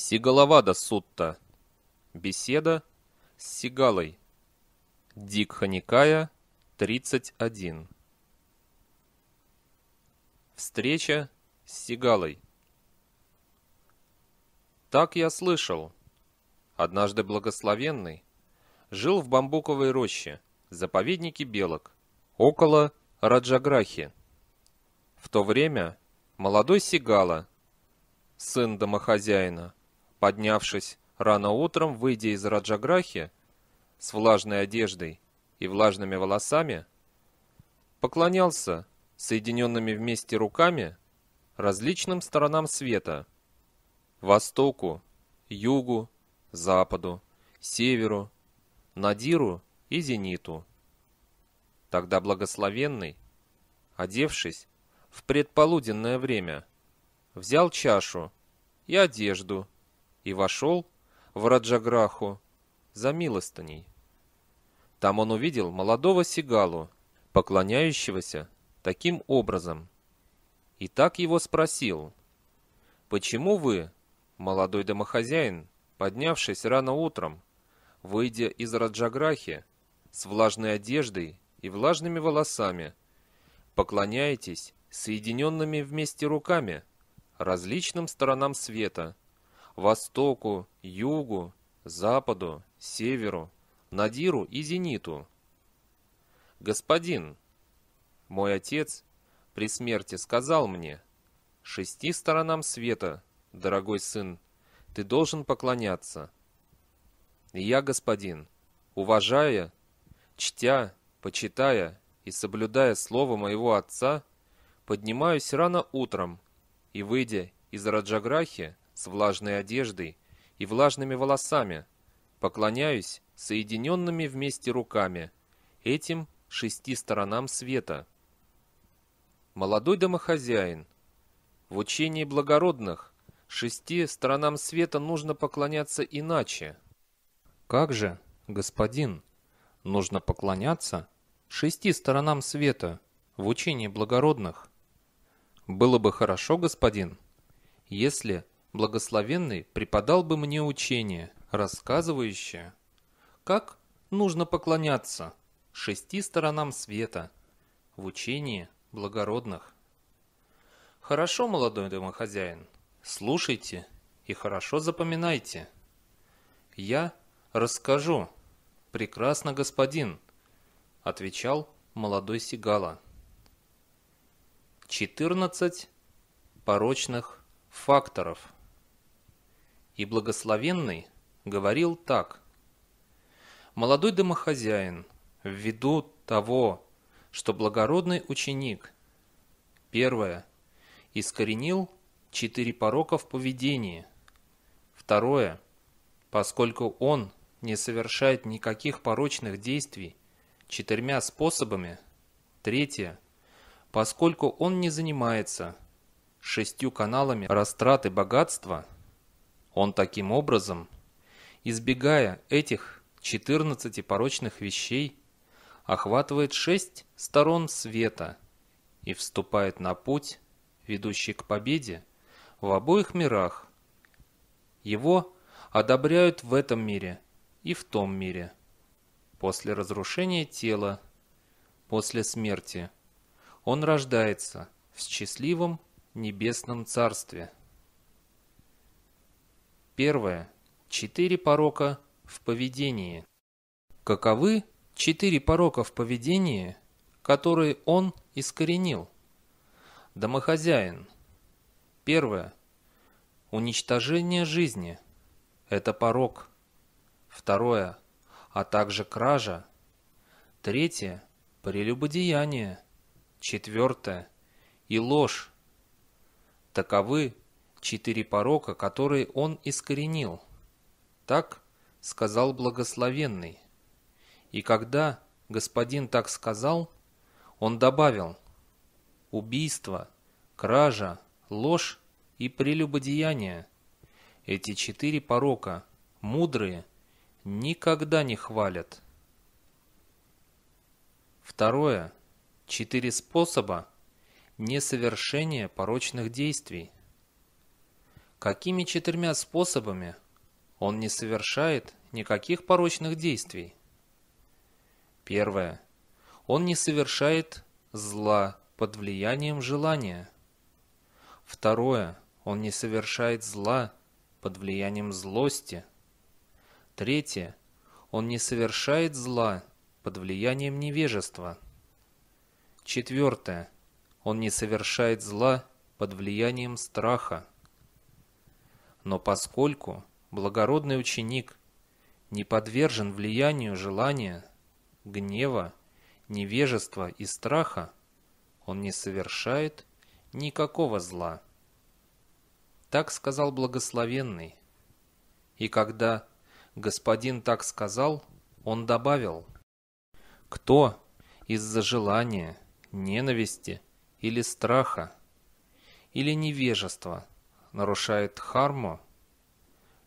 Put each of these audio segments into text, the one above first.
Сигаловада Сутта. Беседа с Сигалой. Дикха Никая, 31. Встреча с Сигалой. Так я слышал. Однажды благословенный жил в бамбуковой роще, заповеднике белок, около Раджаграхи. В то время молодой Сигала, сын домохозяина, Поднявшись рано утром, выйдя из Раджаграхи, с влажной одеждой и влажными волосами, поклонялся соединенными вместе руками различным сторонам света – востоку, югу, западу, северу, надиру и зениту. Тогда благословенный, одевшись в предполуденное время, взял чашу и одежду – и вошел в Раджаграху за милостыней. Там он увидел молодого Сигалу, поклоняющегося таким образом. И так его спросил, «Почему вы, молодой домохозяин, поднявшись рано утром, выйдя из Раджаграхи, с влажной одеждой и влажными волосами, поклоняетесь соединенными вместе руками различным сторонам света – востоку, югу, западу, северу, надиру и зениту. Господин, мой отец при смерти сказал мне, шести сторонам света, дорогой сын, ты должен поклоняться. И я, господин, уважая, чтя, почитая и соблюдая слово моего отца, поднимаюсь рано утром и, выйдя из Раджаграхи, с влажной одеждой и влажными волосами, поклоняюсь соединенными вместе руками, этим шести сторонам света. Молодой домохозяин. В учении благородных шести сторонам света нужно поклоняться иначе. Как же, господин, нужно поклоняться шести сторонам света в учении благородных? Было бы хорошо, господин, если благословенный преподал бы мне учение, рассказывающее, как нужно поклоняться шести сторонам света в учении благородных. Хорошо, молодой домохозяин, слушайте и хорошо запоминайте. Я расскажу. Прекрасно, господин, отвечал молодой Сигала. Четырнадцать порочных факторов – и благословенный говорил так. «Молодой домохозяин, ввиду того, что благородный ученик, первое, искоренил четыре порока в поведении, второе, поскольку он не совершает никаких порочных действий четырьмя способами, третье, поскольку он не занимается шестью каналами растраты богатства – он таким образом, избегая этих 14 порочных вещей, охватывает шесть сторон света и вступает на путь, ведущий к победе, в обоих мирах. Его одобряют в этом мире и в том мире. После разрушения тела, после смерти, он рождается в счастливом небесном царстве – Первое. Четыре порока в поведении. Каковы четыре порока в поведении, которые он искоренил? Домохозяин. Первое. Уничтожение жизни. Это порок. Второе. А также кража. Третье. Прелюбодеяние. Четвертое. И ложь. Таковы четыре порока, которые он искоренил. Так сказал благословенный. И когда господин так сказал, он добавил «убийство, кража, ложь и прелюбодеяние. Эти четыре порока, мудрые, никогда не хвалят». Второе. Четыре способа несовершения порочных действий. Какими четырьмя способами он не совершает никаких порочных действий? Первое. Он не совершает зла под влиянием желания. Второе. Он не совершает зла под влиянием злости. Третье. Он не совершает зла под влиянием невежества. Четвертое. Он не совершает зла под влиянием страха. Но поскольку благородный ученик не подвержен влиянию желания, гнева, невежества и страха, он не совершает никакого зла. Так сказал благословенный. И когда господин так сказал, он добавил, «Кто из-за желания, ненависти или страха, или невежества – нарушает харму,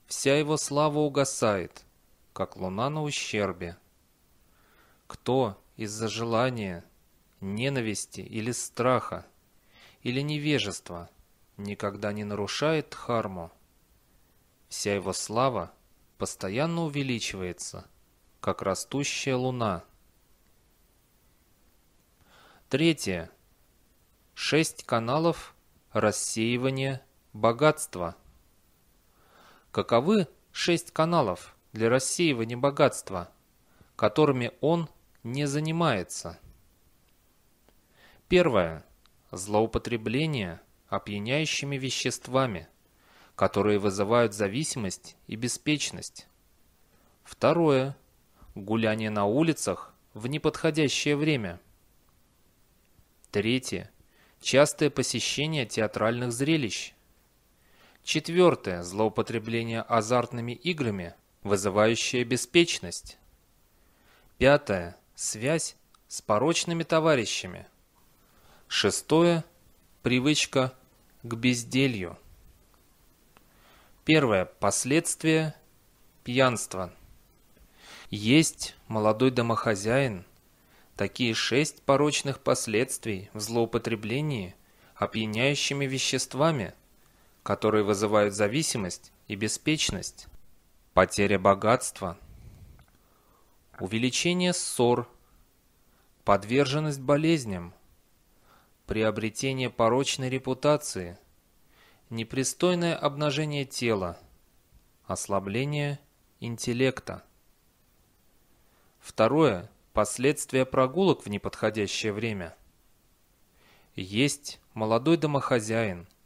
вся его слава угасает, как луна на ущербе. Кто из-за желания, ненависти или страха, или невежества никогда не нарушает харму, вся его слава постоянно увеличивается, как растущая луна. Третье. Шесть каналов рассеивания Богатство. Каковы шесть каналов для рассеивания богатства, которыми он не занимается? Первое. Злоупотребление опьяняющими веществами, которые вызывают зависимость и беспечность. Второе. Гуляние на улицах в неподходящее время. Третье. Частое посещение театральных зрелищ – Четвертое – злоупотребление азартными играми, вызывающее беспечность. Пятое – связь с порочными товарищами. Шестое – привычка к безделью. Первое – последствия пьянства. Есть молодой домохозяин, такие шесть порочных последствий в злоупотреблении опьяняющими веществами – которые вызывают зависимость и беспечность, потеря богатства, увеличение ссор, подверженность болезням, приобретение порочной репутации, непристойное обнажение тела, ослабление интеллекта. Второе – последствия прогулок в неподходящее время. Есть молодой домохозяин –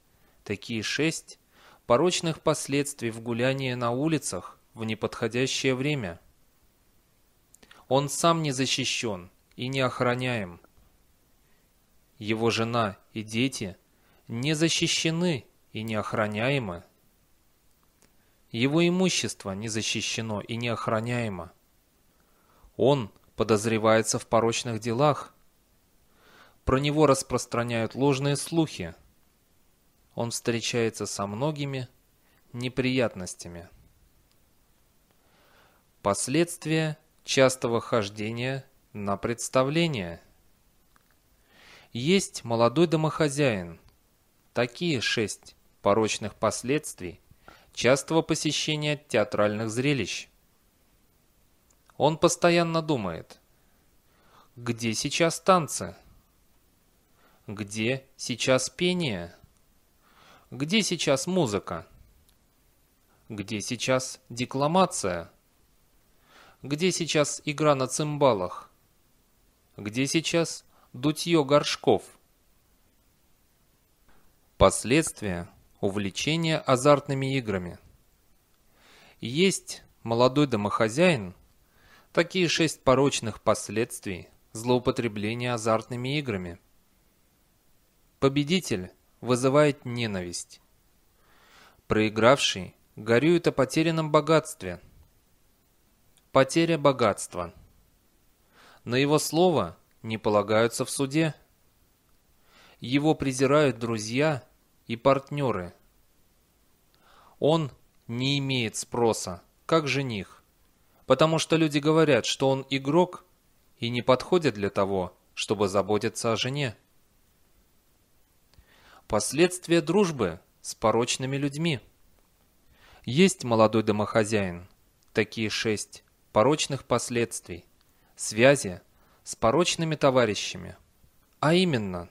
такие шесть, порочных последствий в гулянии на улицах в неподходящее время. Он сам не защищен и не охраняем. Его жена и дети не защищены и не охраняемы. Его имущество не защищено и не охраняемо. Он подозревается в порочных делах. Про него распространяют ложные слухи – он встречается со многими неприятностями. Последствия частого хождения на представление. Есть молодой домохозяин. Такие шесть порочных последствий частого посещения театральных зрелищ. Он постоянно думает, где сейчас танцы? Где сейчас пение? Где сейчас музыка? Где сейчас декламация? Где сейчас игра на цимбалах? Где сейчас дутье горшков? Последствия увлечения азартными играми. Есть молодой домохозяин, такие шесть порочных последствий злоупотребления азартными играми. Победитель вызывает ненависть. Проигравший горюет о потерянном богатстве. Потеря богатства. На его слово не полагаются в суде. Его презирают друзья и партнеры. Он не имеет спроса, как жених, потому что люди говорят, что он игрок и не подходит для того, чтобы заботиться о жене. Последствия дружбы с порочными людьми. Есть молодой домохозяин, такие шесть порочных последствий, связи с порочными товарищами. А именно,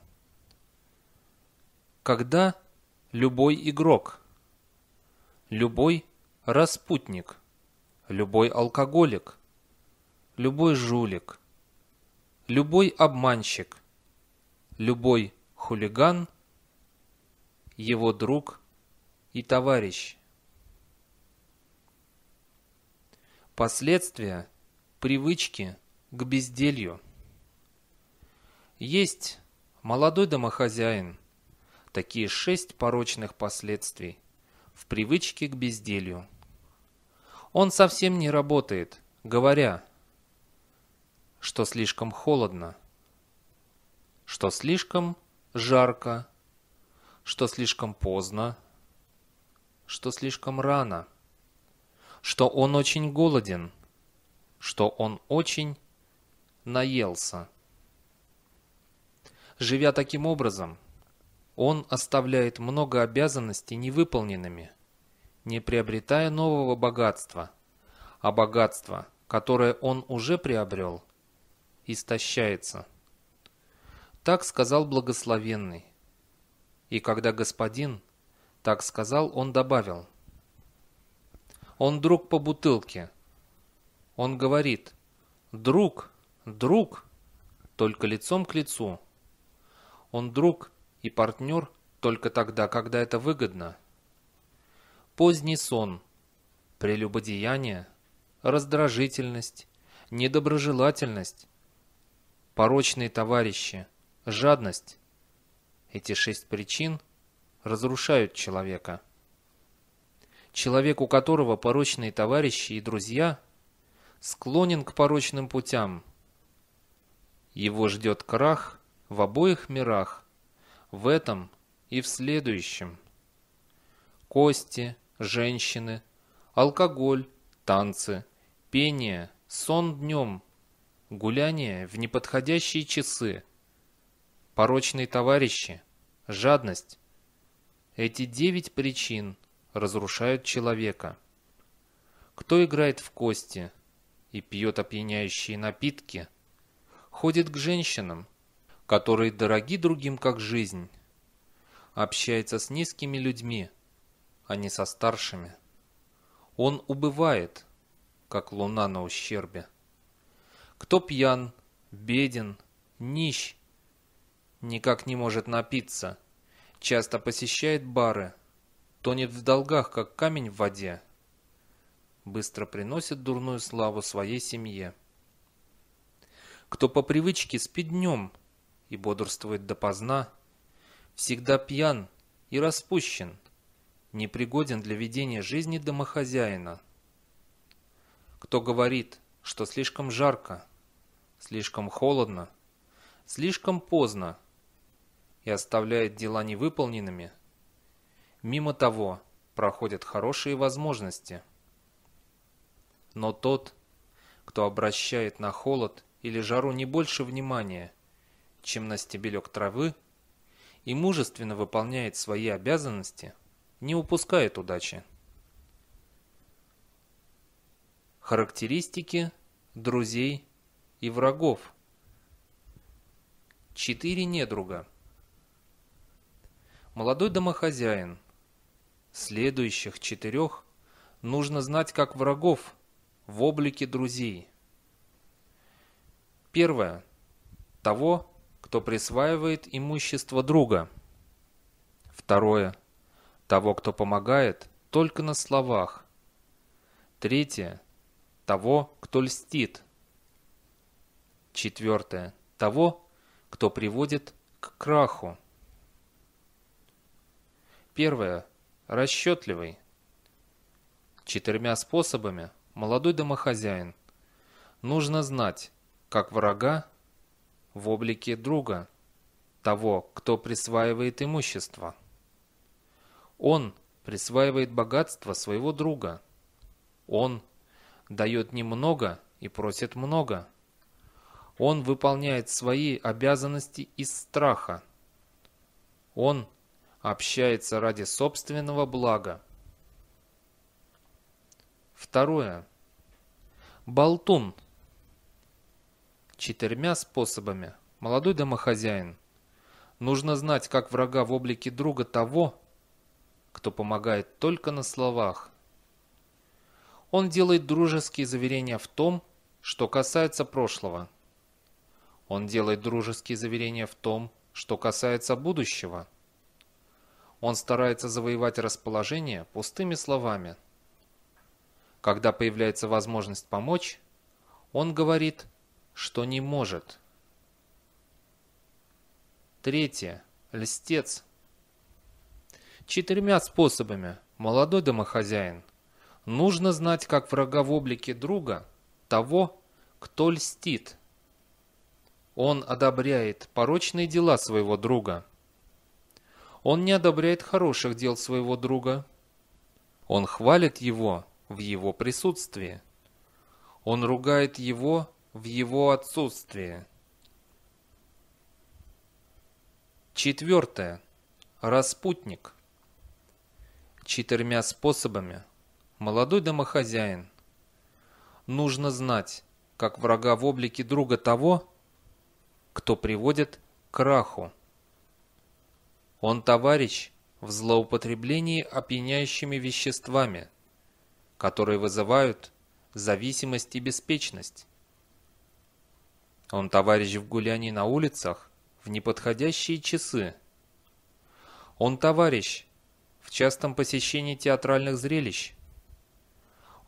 когда любой игрок, любой распутник, любой алкоголик, любой жулик, любой обманщик, любой хулиган – его друг и товарищ. Последствия привычки к безделью. Есть молодой домохозяин, такие шесть порочных последствий в привычке к безделью. Он совсем не работает, говоря, что слишком холодно, что слишком жарко что слишком поздно, что слишком рано, что он очень голоден, что он очень наелся. Живя таким образом, он оставляет много обязанностей невыполненными, не приобретая нового богатства, а богатство, которое он уже приобрел, истощается. Так сказал благословенный. И когда господин так сказал, он добавил. Он друг по бутылке. Он говорит. Друг, друг, только лицом к лицу. Он друг и партнер только тогда, когда это выгодно. Поздний сон, прелюбодеяние, раздражительность, недоброжелательность, порочные товарищи, жадность, эти шесть причин разрушают человека. Человек, у которого порочные товарищи и друзья, склонен к порочным путям. Его ждет крах в обоих мирах, в этом и в следующем. Кости, женщины, алкоголь, танцы, пение, сон днем, гуляние в неподходящие часы – порочные товарищи, жадность. Эти девять причин разрушают человека. Кто играет в кости и пьет опьяняющие напитки, ходит к женщинам, которые дороги другим как жизнь, общается с низкими людьми, а не со старшими. Он убывает, как луна на ущербе. Кто пьян, беден, нищ, никак не может напиться. Часто посещает бары. Тонет в долгах, как камень в воде. Быстро приносит дурную славу своей семье. Кто по привычке спит днем и бодрствует допоздна, всегда пьян и распущен, непригоден для ведения жизни домохозяина. Кто говорит, что слишком жарко, слишком холодно, слишком поздно, и оставляет дела невыполненными, мимо того проходят хорошие возможности. Но тот, кто обращает на холод или жару не больше внимания, чем на стебелек травы, и мужественно выполняет свои обязанности, не упускает удачи. Характеристики друзей и врагов. Четыре недруга – Молодой домохозяин. Следующих четырех нужно знать как врагов в облике друзей. Первое. Того, кто присваивает имущество друга. Второе. Того, кто помогает только на словах. Третье. Того, кто льстит. Четвертое. Того, кто приводит к краху. Первое. Расчетливый. Четырьмя способами молодой домохозяин. Нужно знать, как врага в облике друга, того, кто присваивает имущество. Он присваивает богатство своего друга. Он дает немного и просит много. Он выполняет свои обязанности из страха. Он общается ради собственного блага. Второе. Болтун. Четырьмя способами. Молодой домохозяин. Нужно знать, как врага в облике друга того, кто помогает только на словах. Он делает дружеские заверения в том, что касается прошлого. Он делает дружеские заверения в том, что касается будущего. Он старается завоевать расположение пустыми словами. Когда появляется возможность помочь, он говорит, что не может. Третье. Льстец. Четырьмя способами, молодой домохозяин, нужно знать как врага в облике друга того, кто льстит. Он одобряет порочные дела своего друга – он не одобряет хороших дел своего друга. Он хвалит его в его присутствии. Он ругает его в его отсутствии. Четвертое. Распутник. Четырьмя способами молодой домохозяин. Нужно знать, как врага в облике друга того, кто приводит к краху. Он товарищ в злоупотреблении опьяняющими веществами, которые вызывают зависимость и беспечность. Он товарищ в гулянии на улицах в неподходящие часы. Он товарищ в частом посещении театральных зрелищ.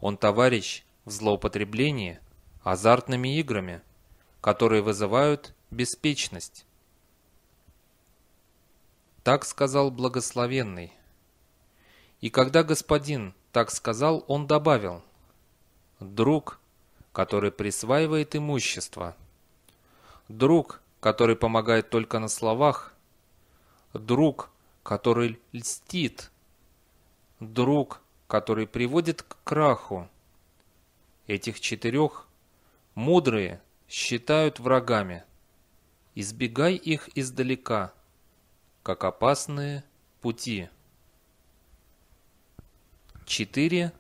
Он товарищ в злоупотреблении азартными играми, которые вызывают беспечность. Так сказал благословенный. И когда господин так сказал, он добавил, «Друг, который присваивает имущество, друг, который помогает только на словах, друг, который льстит, друг, который приводит к краху. Этих четырех мудрые считают врагами. Избегай их издалека – как опасные пути. Четыре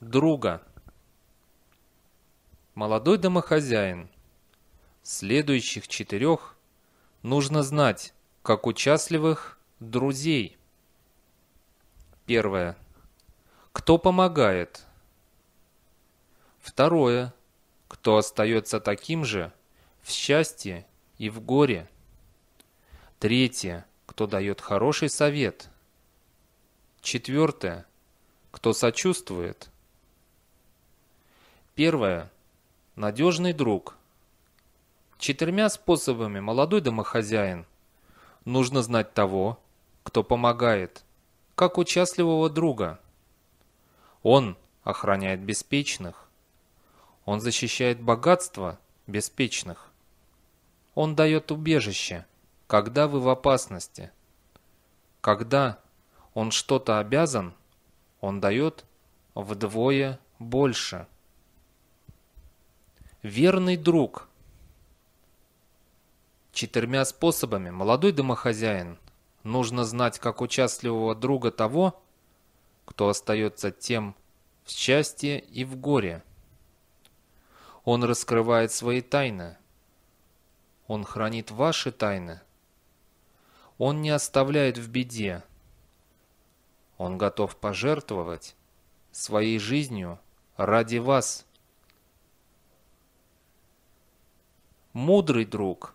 Друга. Молодой домохозяин. Следующих четырех нужно знать, как участливых друзей. Первое. Кто помогает? Второе. Кто остается таким же в счастье и в горе? Третье. Кто дает хороший совет. Четвертое. Кто сочувствует. Первое. Надежный друг. Четырьмя способами молодой домохозяин. Нужно знать того, кто помогает, как участливого друга. Он охраняет беспечных. Он защищает богатство беспечных. Он дает убежище – когда вы в опасности? Когда он что-то обязан, он дает вдвое больше. Верный друг. Четырьмя способами молодой домохозяин нужно знать как участливого друга того, кто остается тем в счастье и в горе. Он раскрывает свои тайны. Он хранит ваши тайны. Он не оставляет в беде. Он готов пожертвовать своей жизнью ради вас. Мудрый друг.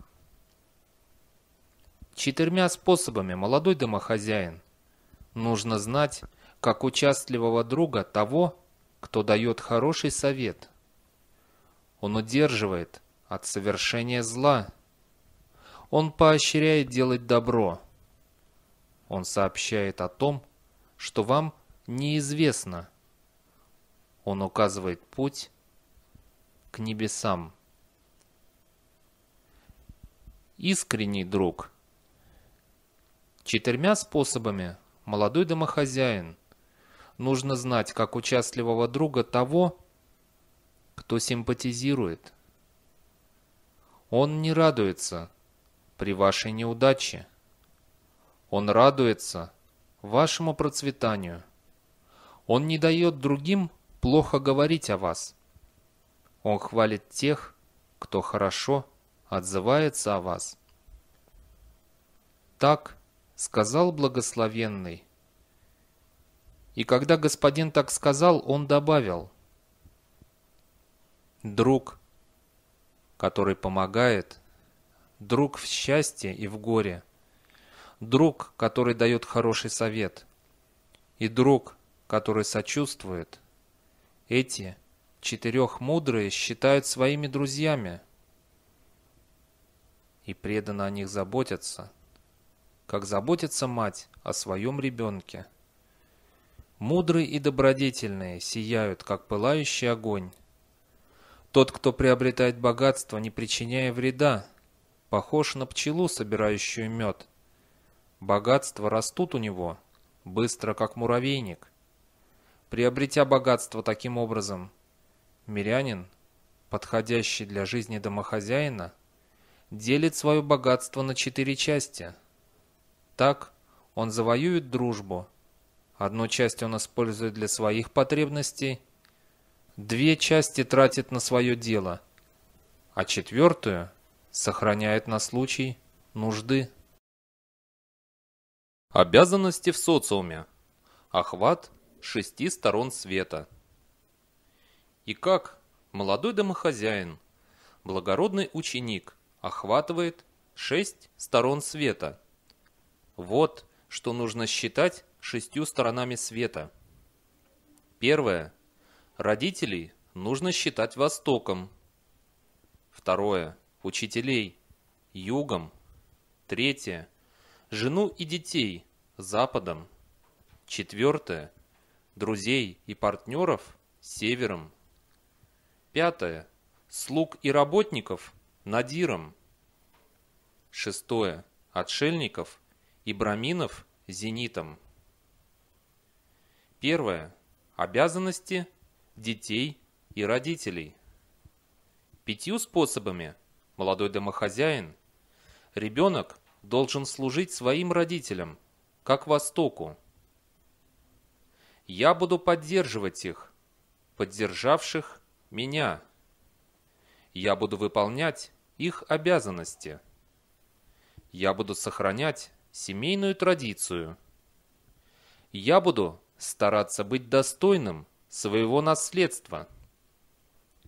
Четырьмя способами молодой домохозяин. Нужно знать, как участливого друга того, кто дает хороший совет. Он удерживает от совершения зла. Он поощряет делать добро. Он сообщает о том, что вам неизвестно. Он указывает путь к небесам. Искренний друг. Четырьмя способами молодой домохозяин. Нужно знать, как участливого друга того, кто симпатизирует. Он не радуется, при вашей неудаче. Он радуется вашему процветанию. Он не дает другим плохо говорить о вас. Он хвалит тех, кто хорошо отзывается о вас. Так сказал благословенный. И когда господин так сказал, он добавил. Друг, который помогает, друг в счастье и в горе, друг, который дает хороший совет, и друг, который сочувствует. Эти четырех мудрые считают своими друзьями, и преданно о них заботятся, как заботится мать о своем ребенке. Мудрые и добродетельные сияют, как пылающий огонь. Тот, кто приобретает богатство, не причиняя вреда, похож на пчелу, собирающую мед. Богатства растут у него, быстро как муравейник. Приобретя богатство таким образом, мирянин, подходящий для жизни домохозяина, делит свое богатство на четыре части. Так он завоюет дружбу. Одну часть он использует для своих потребностей, две части тратит на свое дело, а четвертую – Сохраняет на случай нужды. Обязанности в социуме. Охват шести сторон света. И как молодой домохозяин, благородный ученик, охватывает шесть сторон света. Вот что нужно считать шестью сторонами света. Первое. Родителей нужно считать востоком. Второе учителей – югом, третье – жену и детей – западом, четвертое – друзей и партнеров – севером, пятое – слуг и работников – надиром, шестое – отшельников и браминов – зенитом. Первое – обязанности детей и родителей. Пятью способами – молодой домохозяин, ребенок должен служить своим родителям, как Востоку. Я буду поддерживать их, поддержавших меня. Я буду выполнять их обязанности. Я буду сохранять семейную традицию. Я буду стараться быть достойным своего наследства.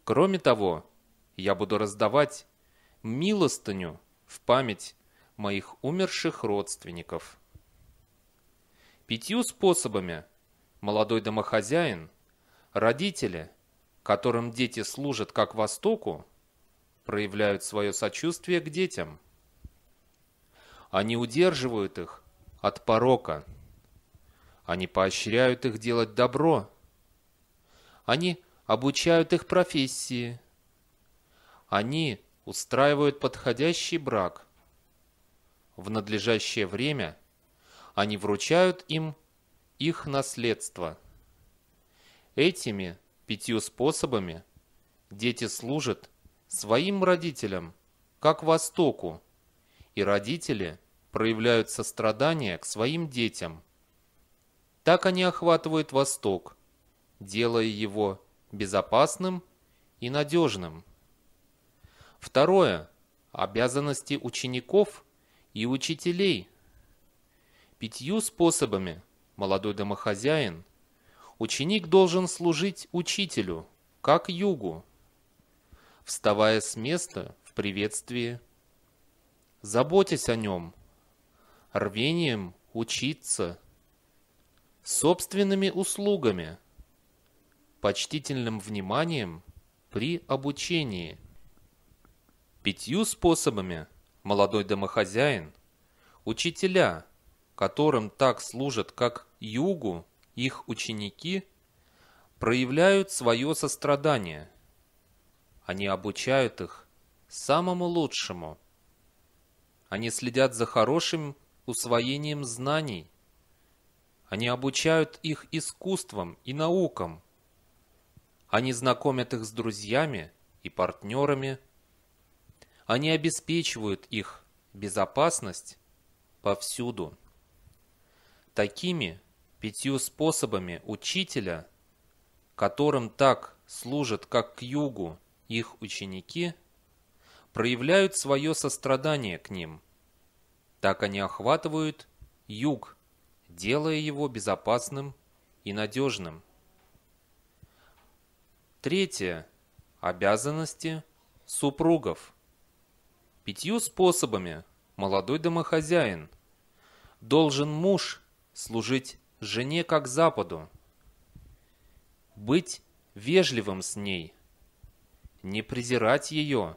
Кроме того, я буду раздавать милостыню в память моих умерших родственников. Пятью способами молодой домохозяин, родители, которым дети служат как Востоку, проявляют свое сочувствие к детям. Они удерживают их от порока. Они поощряют их делать добро. Они обучают их профессии. Они устраивают подходящий брак. В надлежащее время они вручают им их наследство. Этими пятью способами дети служат своим родителям, как Востоку, и родители проявляют сострадание к своим детям. Так они охватывают Восток, делая его безопасным и надежным. Второе. Обязанности учеников и учителей. Пятью способами молодой домохозяин, ученик должен служить учителю, как югу, вставая с места в приветствии, заботясь о нем, рвением учиться, собственными услугами, почтительным вниманием при обучении – Пятью способами молодой домохозяин, учителя, которым так служат как югу их ученики, проявляют свое сострадание. Они обучают их самому лучшему. Они следят за хорошим усвоением знаний. Они обучают их искусствам и наукам. Они знакомят их с друзьями и партнерами – они обеспечивают их безопасность повсюду. Такими пятью способами учителя, которым так служат как к югу их ученики, проявляют свое сострадание к ним. Так они охватывают юг, делая его безопасным и надежным. Третье. Обязанности супругов. Пятью способами молодой домохозяин должен муж служить жене как Западу, быть вежливым с ней, не презирать ее,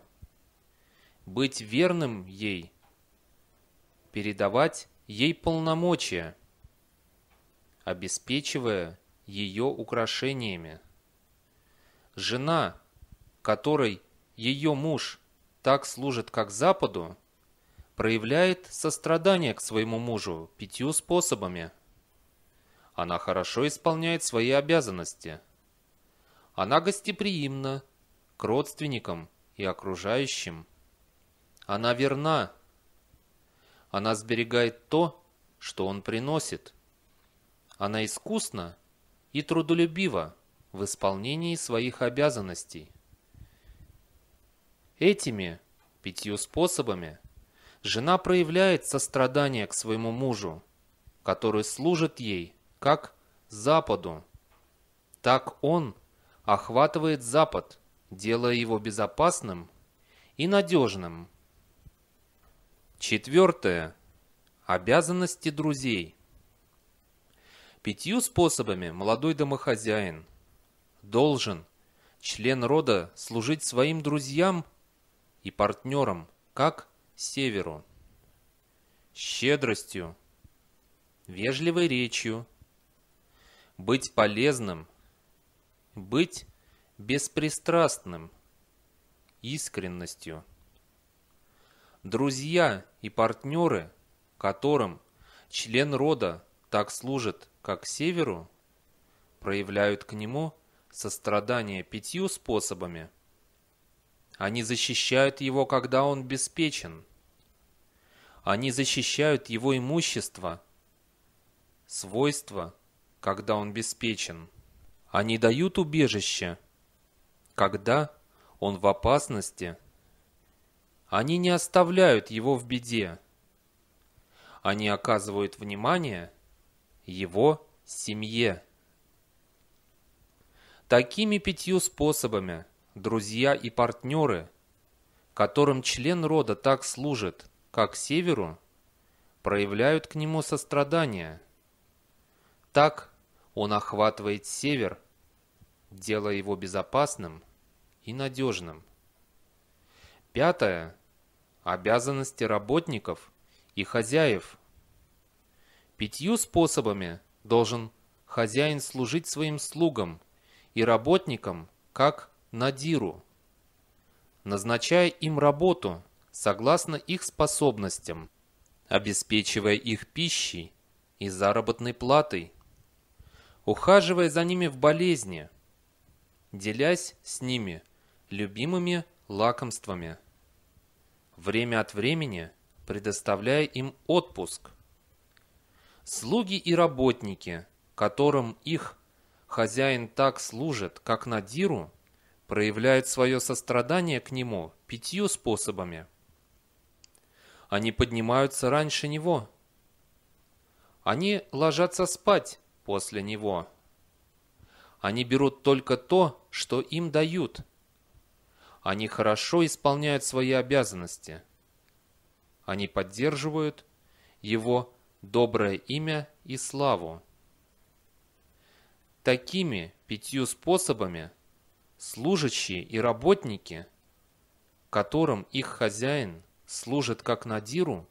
быть верным ей, передавать ей полномочия, обеспечивая ее украшениями. Жена, которой ее муж – так служит как Западу, проявляет сострадание к своему мужу пятью способами. Она хорошо исполняет свои обязанности. Она гостеприимна к родственникам и окружающим. Она верна. Она сберегает то, что он приносит. Она искусна и трудолюбива в исполнении своих обязанностей. Этими пятью способами жена проявляет сострадание к своему мужу, который служит ей как Западу. Так он охватывает Запад, делая его безопасным и надежным. Четвертое. Обязанности друзей. Пятью способами молодой домохозяин должен член рода служить своим друзьям – и партнером, как северу. Щедростью, вежливой речью, быть полезным, быть беспристрастным, искренностью. Друзья и партнеры, которым член рода так служит, как северу, проявляют к нему сострадание пятью способами – они защищают его, когда он беспечен. Они защищают его имущество, свойства, когда он беспечен. Они дают убежище, когда он в опасности. Они не оставляют его в беде. Они оказывают внимание его семье. Такими пятью способами – друзья и партнеры, которым член рода так служит, как северу, проявляют к нему сострадание. Так он охватывает север, делая его безопасным и надежным. Пятое. Обязанности работников и хозяев. Пятью способами должен хозяин служить своим слугам и работникам, как надиру, назначая им работу согласно их способностям, обеспечивая их пищей и заработной платой, ухаживая за ними в болезни, делясь с ними любимыми лакомствами, время от времени предоставляя им отпуск. Слуги и работники, которым их хозяин так служит, как Надиру, проявляют свое сострадание к нему пятью способами. Они поднимаются раньше него. Они ложатся спать после него. Они берут только то, что им дают. Они хорошо исполняют свои обязанности. Они поддерживают его доброе имя и славу. Такими пятью способами – служащие и работники, которым их хозяин служит как надиру,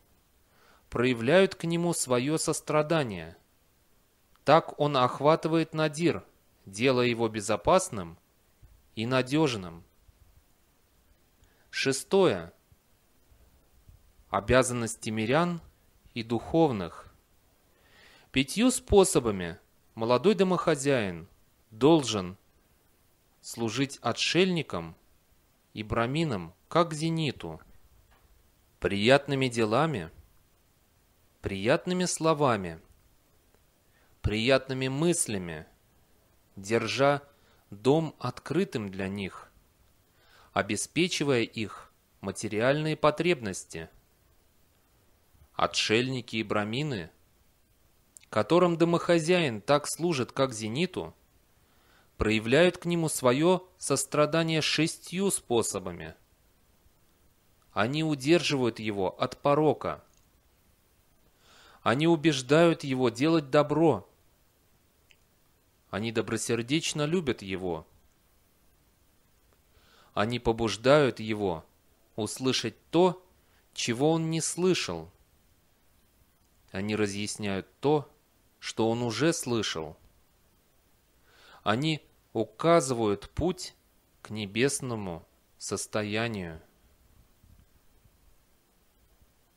проявляют к нему свое сострадание. Так он охватывает надир, делая его безопасным и надежным. Шестое. Обязанности мирян и духовных. Пятью способами молодой домохозяин должен служить отшельникам и браминам, как зениту, приятными делами, приятными словами, приятными мыслями, держа дом открытым для них, обеспечивая их материальные потребности. Отшельники и брамины, которым домохозяин так служит, как зениту, проявляют к нему свое сострадание шестью способами. Они удерживают его от порока. Они убеждают его делать добро. Они добросердечно любят его. Они побуждают его услышать то, чего он не слышал. Они разъясняют то, что он уже слышал. Они указывают путь к небесному состоянию.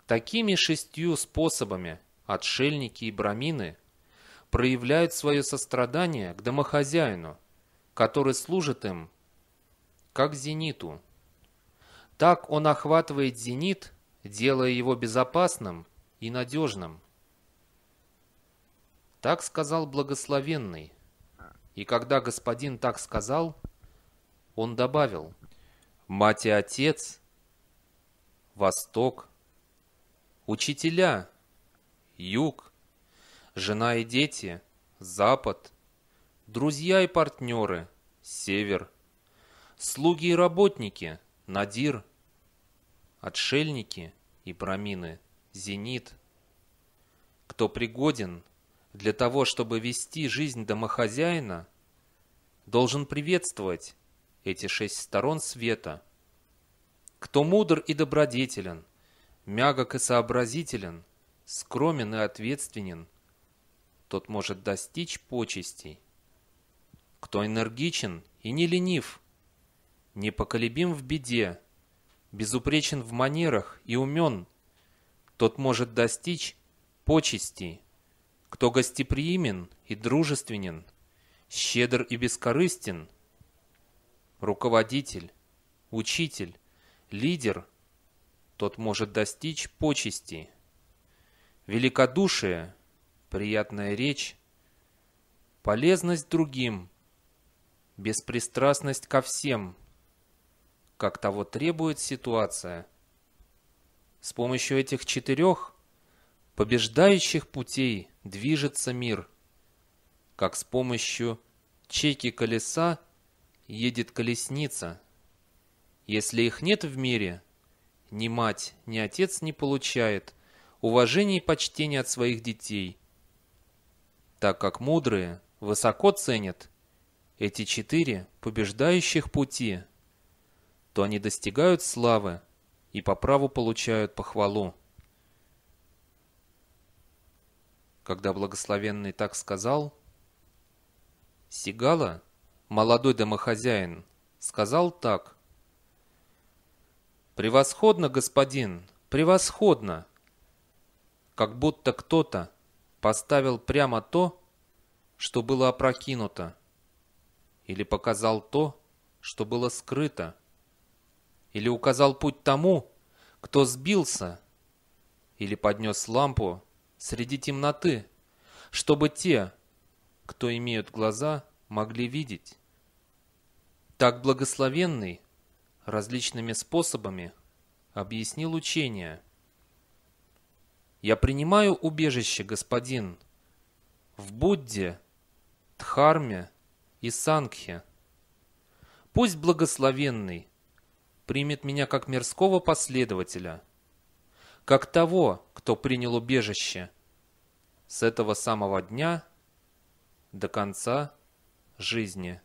Такими шестью способами отшельники и брамины проявляют свое сострадание к домохозяину, который служит им как зениту. Так он охватывает зенит, делая его безопасным и надежным. Так сказал благословенный – и когда господин так сказал, он добавил, «Мать и отец, Восток, учителя, Юг, жена и дети, Запад, друзья и партнеры, Север, слуги и работники, Надир, отшельники и брамины, Зенит, кто пригоден, для того, чтобы вести жизнь домохозяина, должен приветствовать эти шесть сторон света. Кто мудр и добродетелен, мягок и сообразителен, скромен и ответственен, тот может достичь почестей. Кто энергичен и не ленив, непоколебим в беде, безупречен в манерах и умен, тот может достичь почестей кто гостеприимен и дружественен, щедр и бескорыстен, руководитель, учитель, лидер, тот может достичь почести. Великодушие, приятная речь, полезность другим, беспристрастность ко всем, как того требует ситуация. С помощью этих четырех побеждающих путей движется мир, как с помощью чеки колеса едет колесница. Если их нет в мире, ни мать, ни отец не получает уважения и почтения от своих детей, так как мудрые высоко ценят эти четыре побеждающих пути, то они достигают славы и по праву получают похвалу. когда благословенный так сказал, Сигала, молодой домохозяин, сказал так. «Превосходно, господин, превосходно!» Как будто кто-то поставил прямо то, что было опрокинуто, или показал то, что было скрыто, или указал путь тому, кто сбился, или поднес лампу среди темноты, чтобы те, кто имеют глаза, могли видеть. Так благословенный различными способами объяснил учение. «Я принимаю убежище, господин, в Будде, Дхарме и Сангхе. Пусть благословенный примет меня как мирского последователя, как того, кто принял убежище – с этого самого дня до конца жизни.